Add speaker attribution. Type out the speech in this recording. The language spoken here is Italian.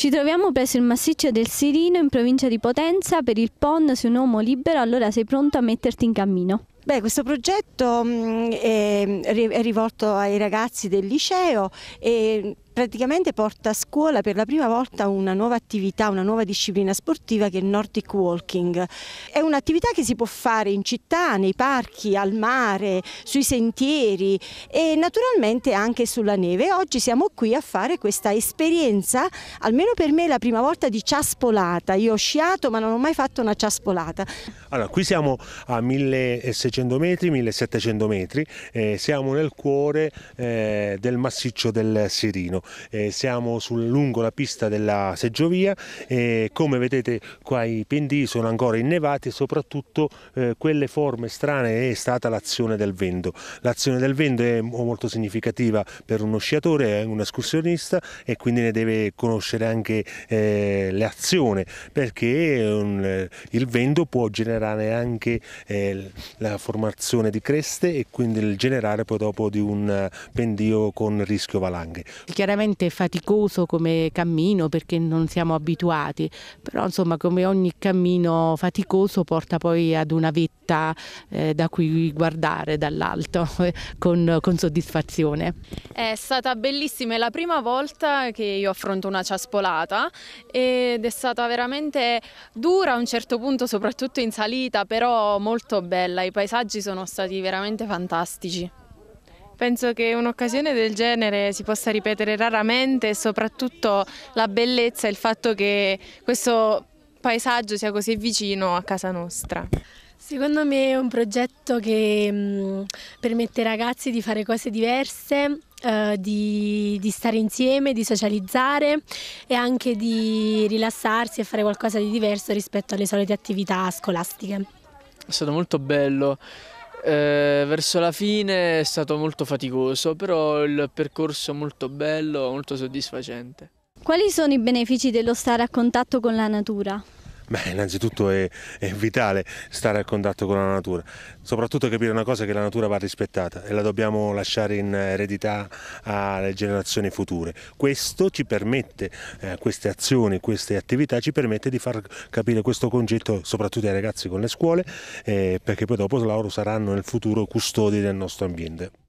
Speaker 1: Ci troviamo presso il massiccio del Sirino in provincia di Potenza per il PON sei un uomo libero, allora sei pronto a metterti in cammino? Beh, questo progetto mm, è, rivolto ai ragazzi del liceo e
Speaker 2: praticamente porta a scuola per la prima volta una nuova attività, una nuova disciplina sportiva che è il Nordic Walking. È un'attività che si può fare in città, nei parchi, al mare, sui sentieri e naturalmente anche sulla neve. Oggi siamo qui a fare questa esperienza, almeno per me è la prima volta di ciaspolata. Io ho sciato ma non ho mai fatto una ciaspolata.
Speaker 3: Allora, qui siamo a 1600 metri, 1700 metri, eh, siamo nel cuore eh, del massiccio del Sirino eh, siamo sul, lungo la pista della seggiovia e come vedete qua i pendii sono ancora innevati e soprattutto eh, quelle forme strane è stata l'azione del vento. L'azione del vento è molto significativa per uno sciatore, un escursionista e quindi ne deve conoscere anche eh, l'azione perché un, il vento può generare anche eh, la formazione di creste e quindi il generare poi dopo di un eh, pendio con rischio valanghe.
Speaker 4: Chiaramente sicuramente faticoso come cammino perché non siamo abituati, però insomma come ogni cammino faticoso porta poi ad una vetta eh, da cui guardare dall'alto con, con, soddisfazione.
Speaker 5: È stata bellissima, è la prima volta che io affronto una ciaspolata ed è stata veramente dura a un certo punto, soprattutto in salita, però molto bella, i paesaggi sono stati veramente fantastici. Penso che un'occasione del genere si possa ripetere raramente e soprattutto la bellezza e il fatto che questo paesaggio sia così vicino a casa nostra.
Speaker 6: Secondo me è un progetto che mh, mm, permette ai ragazzi di fare cose diverse, eh, di, di, stare insieme, di socializzare e anche di rilassarsi e fare qualcosa di diverso rispetto alle solite attività scolastiche.
Speaker 7: È stato molto bello. Eh, verso la fine è stato molto faticoso, però il percorso molto bello, molto soddisfacente.
Speaker 1: Quali sono i benefici dello stare a contatto con la natura?
Speaker 3: Beh, innanzitutto è, è, vitale stare a contatto con la natura, soprattutto capire una cosa che la natura va rispettata e la dobbiamo lasciare in eredità alle generazioni future. Questo ci permette, eh, queste azioni, queste attività ci permette di far capire questo concetto soprattutto ai ragazzi con le scuole, eh, perché poi dopo loro saranno nel futuro custodi del nostro ambiente.